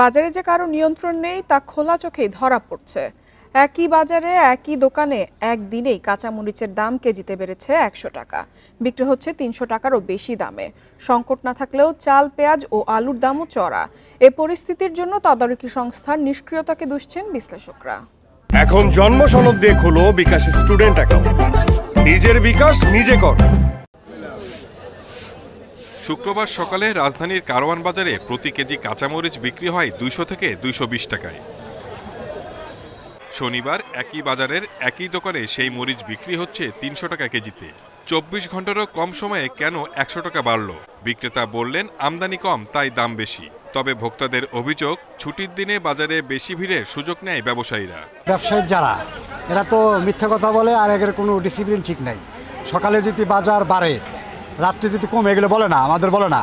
বাজারে যে কারো নিয়ন্ত্রণ নেই তা খোলা চোখেই ধরা পড়ছে একই বাজারে একই দোকানে একদিনেই কাঁচামরিচের দাম কেজিতে বেড়েছে একশো টাকা বিক্রি হচ্ছে তিনশো টাকারও বেশি দামে সংকট না থাকলেও চাল পেঁয়াজ ও আলুর দামও চড়া এ পরিস্থিতির জন্য তদারকি সংস্থার নিষ্ক্রিয়তাকে দুষছেন বিশ্লেষকরা এখন জন্ম সনদ দিয়ে খোলো বিকাশ স্টুডেন্ট অ্যাকাউন্ট নিজের বিকাশ নিজে কর শুক্রবার সকালে রাজধানীর কারওয়ান বাজারে প্রতি কেজি কাঁচামরিচ বিক্রি হয় দুইশো থেকে দুইশো টাকায় শনিবার একই বাজারের একই দোকানে সেই মরিচ বিক্রি হচ্ছে তিনশো টাকা কেজিতে চব্বিশ ঘন্টারও কম সময়ে কেন একশো টাকা বাড়ল বিক্রেতা বললেন আমদানি কম তাই দাম বেশি তবে ভোক্তাদের অভিযোগ ছুটির দিনে বাজারে বেশি ভিড়ের সুযোগ নেয় ব্যবসায়ীরা ব্যবসায়ী যারা এরা তো মিথ্যে কথা বলে আর এগের কোনো ডিসিপ্লিন ঠিক নাই সকালে যদি বাজার বাড়ে রাত্রি যদি কমে এগুলো বলে না আমাদের বলে না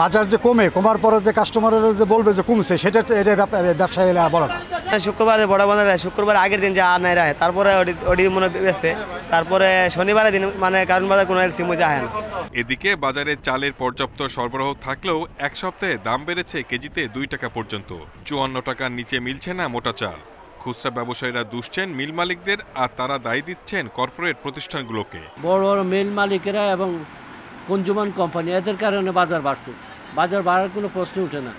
বাজার যে কমে কমার পরে যে কাস্টমারের যে বলবে যে কমছে সেটা এটা ব্যবসায়ীরা বলে না শুক্রবার বড় বন্ধ শুক্রবার আগের দিন যে আর নাই রায় তারপরে ওটি মনে বেছে তারপরে শনিবারের দিন মানে কারণ বাজার কোনো সিমু যায় না এদিকে বাজারে চালের পর্যাপ্ত সরবরাহ থাকলেও এক সপ্তাহে দাম বেড়েছে কেজিতে দুই টাকা পর্যন্ত চুয়ান্ন টাকার নিচে মিলছে না মোটা চাল খুচরা ব্যবসায়ীরা দুষছেন মিল মালিকদের আর তারা দায় দিচ্ছেন কর্পোরেট প্রতিষ্ঠানগুলোকে বড় বড় মিল মালিকেরা এবং কঞ্জুমান কোম্পানি এদের কারণে বাজার বাড়ছে বাজার বাড়ার কোনো প্রশ্ন উঠে না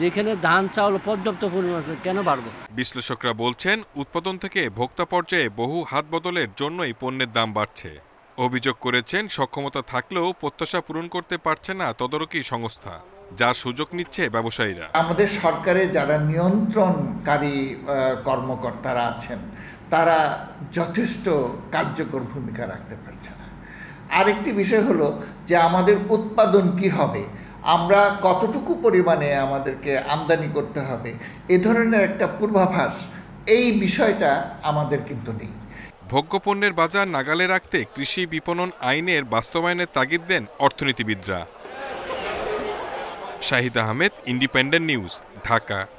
যেখানে ধান চাউল পর্যাপ্ত পরিমাণ আছে কেন বাড়বে বিশ্লেষকরা বলছেন উৎপাদন থেকে ভোক্তা পর্যায়ে বহু হাত বদলের জন্যই পণ্যের দাম বাড়ছে অভিযোগ করেছেন সক্ষমতা থাকলেও প্রত্যাশা পূরণ করতে পারছে না তদারকি সংস্থা যার সুযোগ নিচ্ছে ব্যবসায়ীরা আমাদের সরকারে যারা নিয়ন্ত্রণকারী কর্মকর্তারা আছেন তারা যথেষ্ট কার্যকর ভূমিকা রাখতে পারছে না আরেকটি বিষয় হলো যে আমাদের উৎপাদন কি হবে আমরা কতটুকু পরিমাণে আমাদেরকে আমদানি করতে হবে এ ধরনের একটা পূর্বাভাস এই বিষয়টা আমাদের কিন্তু নেই ভোগ্যপণ্যের বাজার নাগালে রাখতে কৃষি বিপণন আইনের বাস্তবায়নের তাগিদ দেন অর্থনীতিবিদরা শাহিদ আহমেদ ইন্ডিপেন্ডেন্ট নিউজ ঢাকা